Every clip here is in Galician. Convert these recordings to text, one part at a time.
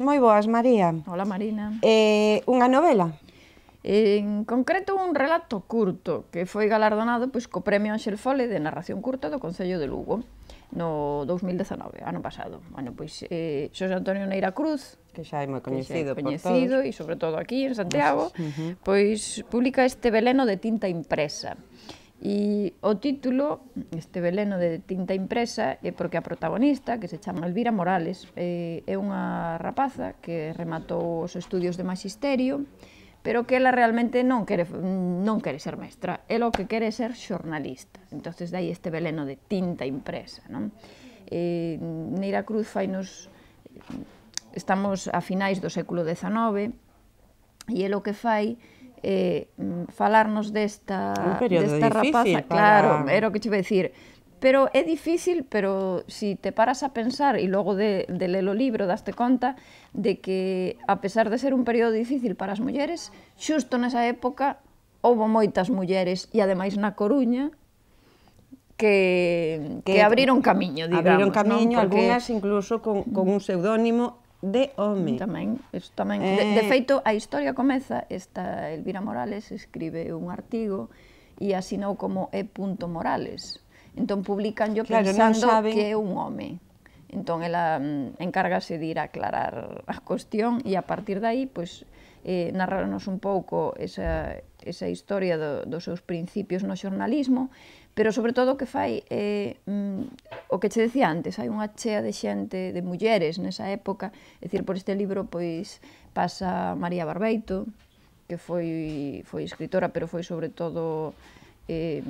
Moi boas, María. Hola, Marina. Eh, unha novela? En concreto, un relato curto que foi galardonado pois, co Premio Anxel Fole de Narración Curta do Concello de Lugo no 2019, ano pasado. Bueno, pois, eh, Xosé Antonio Neira Cruz, que xa é moi coñecido, por coñecido e sobre todo aquí en Santiago, uh -huh. pois publica este veleno de tinta impresa E o título, este veleno de tinta impresa, é porque a protagonista, que se chama Elvira Morales, eh, é unha rapaza que rematou os estudios de magisterio, pero que ela realmente non quere, non quere ser mestra, ela o que quere ser xornalista. entonces dai este veleno de tinta impresa. Non? E eh, Neira Cruz fai nos... Estamos a finais do século XIX, e ela o que fai eh, mm, falarnos desta, desta rapaza, para... claro, era o que te iba a decir, pero é difícil, pero si te paras a pensar e logo de, de ler o libro daste conta de que a pesar de ser un período difícil para as mulleres, xusto nesa época houve moitas mulleres e ademais na Coruña que, que, que abriron camiño, digamos. Abriron camiño, Porque... algunhas incluso con, con un pseudónimo de home. Tamén, iso tamén. Eh... De, de eh. feito, a historia comeza, esta Elvira Morales escribe un artigo e asinou como E. Morales. Entón publicanllo claro, pensando saben... que é un home. Entón, ela mm, encárgase de ir a aclarar a cuestión e a partir dai, pois, eh, narrarnos un pouco esa, esa historia do, dos seus principios no xornalismo, pero sobre todo o que fai eh, mm, o que che decía antes, hai unha chea de xente, de mulleres nesa época, é dicir, por este libro pois pasa María Barbeito, que foi foi escritora, pero foi sobre todo eh,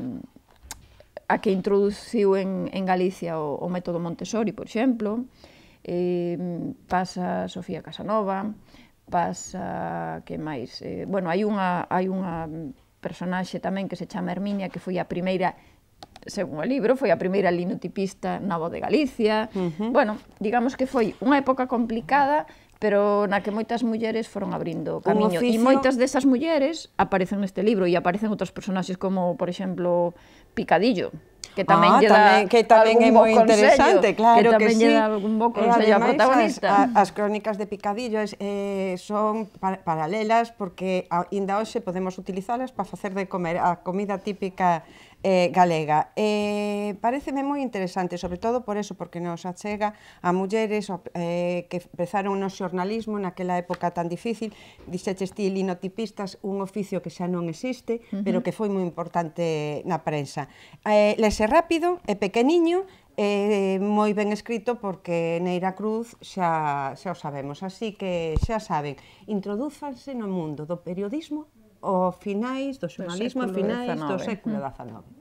a que introduciu en, en Galicia o, o método Montessori, por exemplo, eh, pasa Sofía Casanova, pasa que máis, eh, bueno, hai unha hai unha personaxe tamén que se chama Herminia que foi a primeira según o libro, foi a primeira linotipista na voz de Galicia. Uh -huh. Bueno, digamos que foi unha época complicada, pero na que moitas mulleres foron abrindo o camiño. Oficio... E moitas desas mulleres aparecen neste libro e aparecen outros personaxes como, por exemplo, Picadillo, que tamén ah, lle dá que tamén é moi interesante, claro que, que tamén que sí. algún bo consello eh, a protagonista. As, as, as crónicas de Picadillo es, eh, son par paralelas porque aínda hoxe podemos utilizalas para facer de comer a comida típica eh, galega. Eh, pareceme moi interesante, sobre todo por eso, porque nos achega a mulleres eh, que empezaron no xornalismo naquela época tan difícil, dixeches estil inotipistas, un oficio que xa non existe, uh -huh. pero que foi moi importante na prensa. Eh, lese rápido, é pequeniño, eh, moi ben escrito porque Neira Cruz xa, xa o sabemos, así que xa saben, introdúzanse no mundo do periodismo ο Φινάη, το Σουμαλίσμα, Φινάη, το Σέκουλα Δαθανόβη.